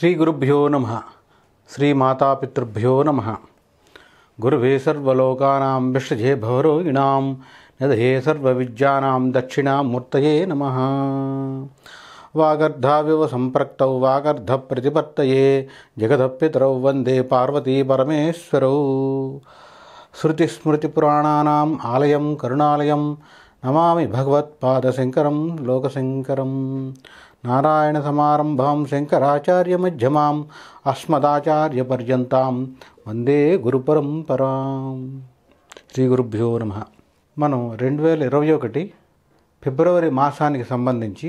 శ్రీ గురుభ్యో నమ శ్రీ మాతాపితృభ్యో నమ గురువే సర్వలోకానాం విషజే భవరోగిణాం నిధయే సర్వవిద్యానాం దక్షిణామూర్తయే నమ వాగర్ధావివ సంపృక్తౌ వాగర్ధ ప్రతిపత్తయే జగదప్పితరౌ వందే పార్వతీ పరమేశ్వరౌ శృతిస్మృతిపురాణానాం ఆలయం కరుణాలయం నమామి భగవత్పాదశంకరం లోకశంకరం నారాయణ మధ్యమాం అస్మదాచార్య అస్మదాచార్యపర్యంతం వందే గురుపరంపరాం శ్రీ గురుభ్యో నమ మనం రెండు వేల ఇరవై ఒకటి ఫిబ్రవరి మాసానికి సంబంధించి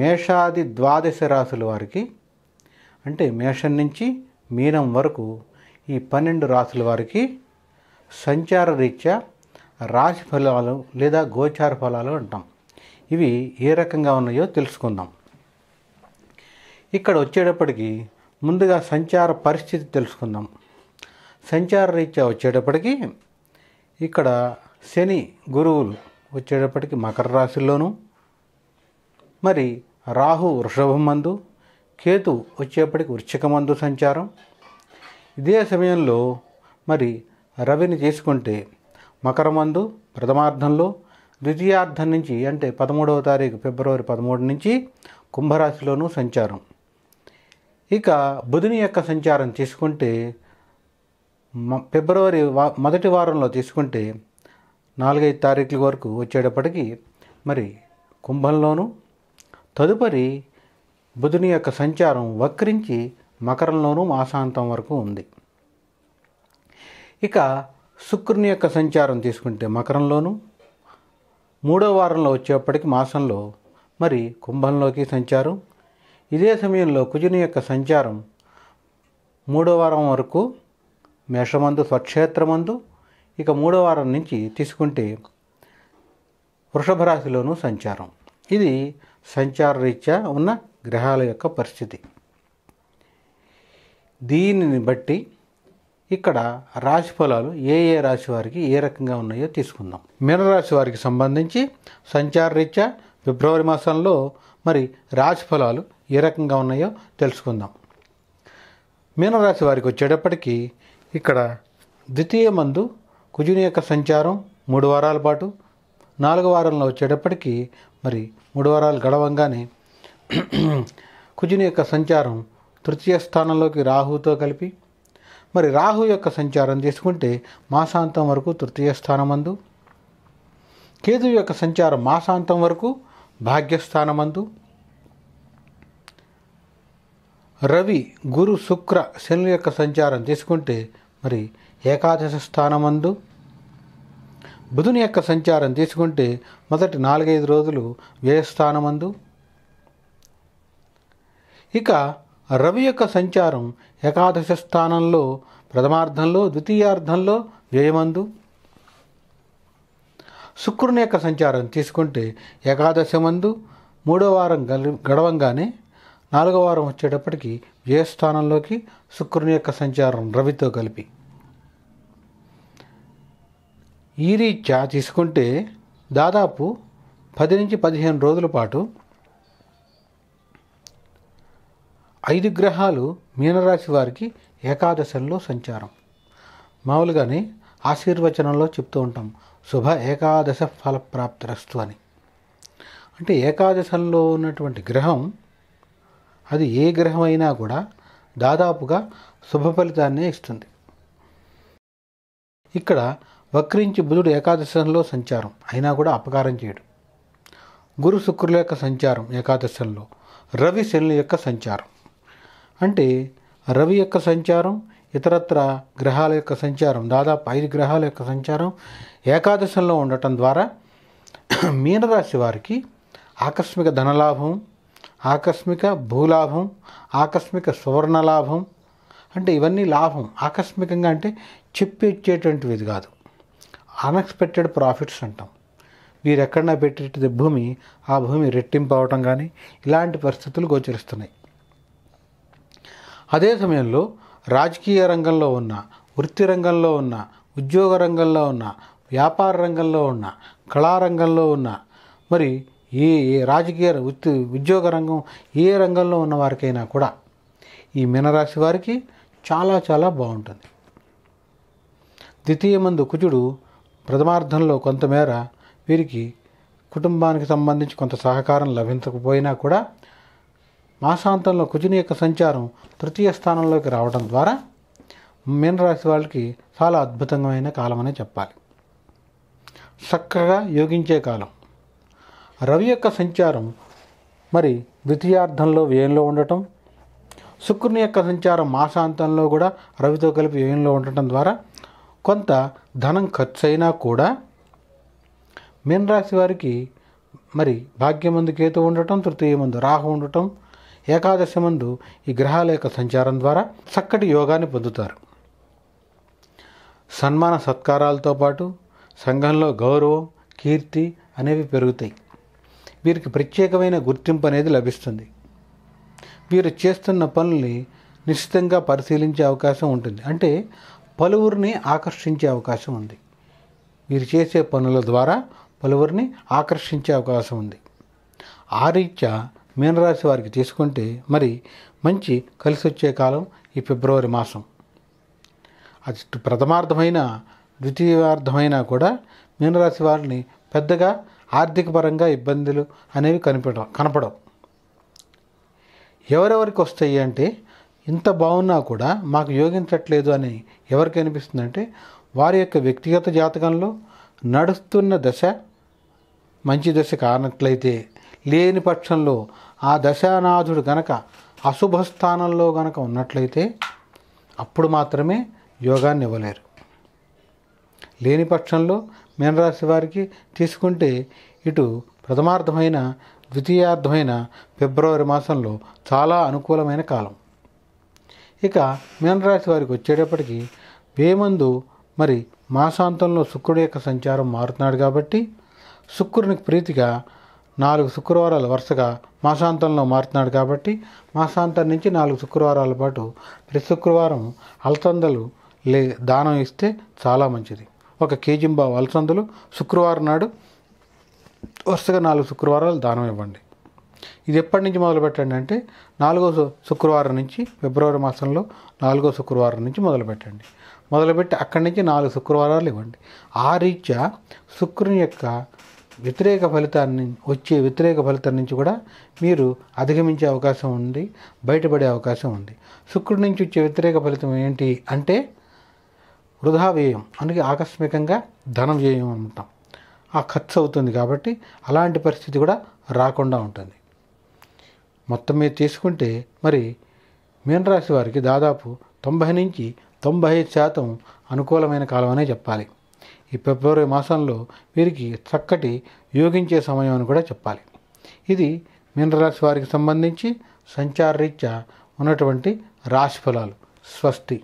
మేషాది ద్వాదశ రాశుల వారికి అంటే మేషం నుంచి మీనం వరకు ఈ పన్నెండు రాశుల వారికి సంచార రీత్యా రాశి ఫలాలు లేదా గోచార ఫలాలు అంటాం ఇవి ఏ రకంగా ఉన్నాయో తెలుసుకుందాం ఇక్కడ వచ్చేటప్పటికి ముందుగా సంచార పరిస్థితి తెలుసుకుందాం సంచార రీత్యా వచ్చేటప్పటికి ఇక్కడ శని గురువులు వచ్చేటప్పటికి మకర రాశిలోను మరి రాహు వృషభం మందు కేతు వచ్చేప్పటికి వృచ్చికమందు సంచారం ఇదే సమయంలో మరి రవిని తీసుకుంటే మకరమందు ప్రథమార్థంలో ద్వితీయార్థం నుంచి అంటే పదమూడవ తారీఖు ఫిబ్రవరి పదమూడు నుంచి కుంభరాశిలోనూ సంచారం ఇక బుధుని యొక్క సంచారం తీసుకుంటే ఫిబ్రవరి వా మొదటి వారంలో తీసుకుంటే నాలుగైదు తారీఖుల వరకు వచ్చేటప్పటికి మరి కుంభంలోను తదుపరి బుధుని యొక్క సంచారం వక్రించి మకరంలోనూ మాసాంతం వరకు ఉంది ఇక శుక్రుని యొక్క సంచారం తీసుకుంటే మకరంలోను మూడో వారంలో వచ్చేప్పటికి మాసంలో మరి కుంభంలోకి సంచారం ఇదే సమయంలో కుజుని యొక్క సంచారం మూడో వారం వరకు మేషమందు స్వక్షేత్రమందు ఇక మూడో వారం నుంచి తీసుకుంటే వృషభ రాశిలోనూ సంచారం ఇది సంచార రీత్యా ఉన్న గ్రహాల యొక్క పరిస్థితి దీనిని బట్టి ఇక్కడ రాశి ఫలాలు ఏ ఏ రాశి వారికి ఏ రకంగా ఉన్నాయో తీసుకుందాం మీనరాశి వారికి సంబంధించి సంచార రీత్యా ఫిబ్రవరి మాసంలో మరి రాశి ఫలాలు ఏ రకంగా ఉన్నాయో తెలుసుకుందాం మీనరాశి వారికి వచ్చేటప్పటికీ ఇక్కడ ద్వితీయ మందు కుజుని యొక్క సంచారం మూడు వారాల పాటు నాలుగు వారంలో వచ్చేటప్పటికీ మరి మూడు వారాలు గడవంగానే కుజుని యొక్క సంచారం తృతీయ స్థానంలోకి రాహుతో కలిపి మరి రాహు యొక్క సంచారం తీసుకుంటే మాసాంతం వరకు తృతీయ స్థానం అందు కేతు యొక్క సంచారం మాసాంతం వరకు భాగ్యస్థానమందు రవి గురు శుక్ర శనుల యొక్క సంచారం తీసుకుంటే మరి ఏకాదశ స్థానమందు బుధుని యొక్క సంచారం తీసుకుంటే మొదటి నాలుగైదు రోజులు వ్యయస్థానమందు ఇక రవి యొక్క సంచారం ఏకాదశ స్థానంలో ప్రథమార్థంలో ద్వితీయార్థంలో వ్యయమందు శుక్రుని యొక్క సంచారం తీసుకుంటే ఏకాదశి మందు మూడో వారం గడవంగానే నాలుగో వారం వచ్చేటప్పటికి వ్యయస్థానంలోకి శుక్రుని యొక్క సంచారం రవితో కలిపి ఈ రీత్యా తీసుకుంటే దాదాపు పది నుంచి పదిహేను రోజుల పాటు ఐదు గ్రహాలు మీనరాశి వారికి ఏకాదశంలో సంచారం మామూలుగానే ఆశీర్వచనంలో చెప్తూ ఉంటాం శుభ ఏకాదశ ఫలప్రాప్తిరస్తు అని అంటే ఏకాదశంలో ఉన్నటువంటి గ్రహం అది ఏ గ్రహం అయినా కూడా దాదాపుగా శుభ ఫలితాన్నే ఇస్తుంది ఇక్కడ వక్రించి బుధుడు ఏకాదశంలో సంచారం అయినా కూడా అపకారం చేయడు గురు శుక్రుల యొక్క సంచారం ఏకాదశంలో రవి శని యొక్క సంచారం అంటే రవి యొక్క సంచారం ఇతరత్ర గ్రహాల యొక్క సంచారం దాదాపు ఐదు గ్రహాల యొక్క సంచారం ఏకాదశంలో ఉండటం ద్వారా మీనరాశి వారికి ఆకస్మిక ధనలాభం ఆకస్మిక భూలాభం ఆకస్మిక సువర్ణ లాభం అంటే ఇవన్నీ లాభం ఆకస్మికంగా అంటే చెప్పి ఇచ్చేటువంటివి కాదు అన్ఎక్స్పెక్టెడ్ ప్రాఫిట్స్ అంటాం వీరు ఎక్కడన్నా పెట్టేటది భూమి ఆ భూమి రెట్టింపు అవటం కానీ ఇలాంటి పరిస్థితులు గోచరిస్తున్నాయి అదే సమయంలో రాజకీయ రంగంలో ఉన్న వృత్తి రంగంలో ఉన్న ఉద్యోగ రంగంలో ఉన్న వ్యాపార రంగంలో ఉన్న కళారంగంలో ఉన్న మరి ఏ ఏ రాజకీయ వృత్తి ఉద్యోగ రంగం ఏ రంగంలో ఉన్న వారికైనా కూడా ఈ మీనరాశి వారికి చాలా చాలా బాగుంటుంది ద్వితీయ మందు కుజుడు ప్రథమార్థంలో కొంతమేర వీరికి కుటుంబానికి సంబంధించి కొంత సహకారం లభించకపోయినా కూడా మాసాంతంలో కుజుని యొక్క సంచారం తృతీయ స్థానంలోకి రావడం ద్వారా మీనరాశి వాళ్ళకి చాలా అద్భుతమైన కాలం అనే చెప్పాలి చక్కగా యోగించే కాలం రవి యొక్క సంచారం మరి ద్వితీయార్థంలో వ్యయంలో ఉండటం శుక్రుని యొక్క సంచారం మాసాంతంలో కూడా రవితో కలిపి వ్యయంలో ఉండటం ద్వారా కొంత ధనం ఖర్చు అయినా కూడా మీనరాశి వారికి మరి భాగ్యమందు కేతు ఉండటం తృతీయ మందు రాహు ఉండటం ఏకాదశి మందు ఈ గ్రహాల యొక్క సంచారం ద్వారా చక్కటి యోగాన్ని పొందుతారు సన్మాన సత్కారాలతో పాటు సంఘంలో గౌరవం కీర్తి అనేవి పెరుగుతాయి వీరికి ప్రత్యేకమైన గుర్తింపు అనేది లభిస్తుంది వీరు చేస్తున్న పనుల్ని నిశ్చితంగా పరిశీలించే అవకాశం ఉంటుంది అంటే పలువురిని ఆకర్షించే అవకాశం ఉంది వీరు చేసే పనుల ద్వారా పలువురిని ఆకర్షించే అవకాశం ఉంది ఆ రీత్యా మీనరాశి వారికి తీసుకుంటే మరి మంచి కలిసి వచ్చే కాలం ఈ ఫిబ్రవరి మాసం అది ప్రథమార్థమైన ద్వితీయార్థమైనా కూడా మీనరాశి వారిని పెద్దగా ఆర్థిక పరంగా ఇబ్బందులు అనేవి కనిపడ కనపడవు ఎవరెవరికి వస్తాయి అంటే ఇంత బాగున్నా కూడా మాకు యోగించట్లేదు అని ఎవరికి అనిపిస్తుందంటే వారి యొక్క వ్యక్తిగత జాతకంలో నడుస్తున్న దశ మంచి దశ కానట్లయితే లేని పక్షంలో ఆ దశానాథుడు గనక అశుభ స్థానంలో గనక ఉన్నట్లయితే అప్పుడు మాత్రమే యోగాన్ని ఇవ్వలేరు లేని పక్షంలో మీనరాశి వారికి తీసుకుంటే ఇటు ప్రథమార్థమైన ద్వితీయార్థమైన ఫిబ్రవరి మాసంలో చాలా అనుకూలమైన కాలం ఇక మీనరాశి వారికి వచ్చేటప్పటికి వేమందు మరి మాసాంతంలో శుక్రుడి యొక్క సంచారం మారుతున్నాడు కాబట్టి శుక్రునికి ప్రీతిగా నాలుగు శుక్రవారాలు వరుసగా మాసాంతంలో మారుతున్నాడు కాబట్టి మాసాంతం నుంచి నాలుగు శుక్రవారాల పాటు ప్రతి శుక్రవారం అలసందలు లే దానం ఇస్తే చాలా మంచిది ఒక కేజింబావు అలసందలు శుక్రవారం నాడు వరుసగా నాలుగు శుక్రవారాలు దానం ఇవ్వండి ఇది ఎప్పటి నుంచి మొదలు పెట్టండి అంటే నాలుగో శుక్రవారం నుంచి ఫిబ్రవరి మాసంలో నాలుగో శుక్రవారం నుంచి మొదలు పెట్టండి మొదలుపెట్టి అక్కడి నుంచి నాలుగు శుక్రవారాలు ఇవ్వండి ఆ రీత్యా శుక్రుని యొక్క వ్యతిరేక ఫలితాన్ని వచ్చే వ్యతిరేక ఫలితం నుంచి కూడా మీరు అధిగమించే అవకాశం ఉంది బయటపడే అవకాశం ఉంది శుక్రుడి నుంచి వచ్చే వ్యతిరేక ఫలితం ఏంటి అంటే వృధా వ్యయం అందుకే ఆకస్మికంగా ధనం వ్యయం అంటాం ఆ ఖర్చు అవుతుంది కాబట్టి అలాంటి పరిస్థితి కూడా రాకుండా ఉంటుంది మొత్తం మీద తీసుకుంటే మరి మీనరాశి వారికి దాదాపు తొంభై నుంచి తొంభై శాతం అనుకూలమైన కాలం అనే చెప్పాలి ఈ ఫిబ్రవరి మాసంలో వీరికి చక్కటి యోగించే సమయం అని కూడా చెప్పాలి ఇది మీనరాశి వారికి సంబంధించి సంచార రీత్యా ఉన్నటువంటి రాశి ఫలాలు స్వస్తి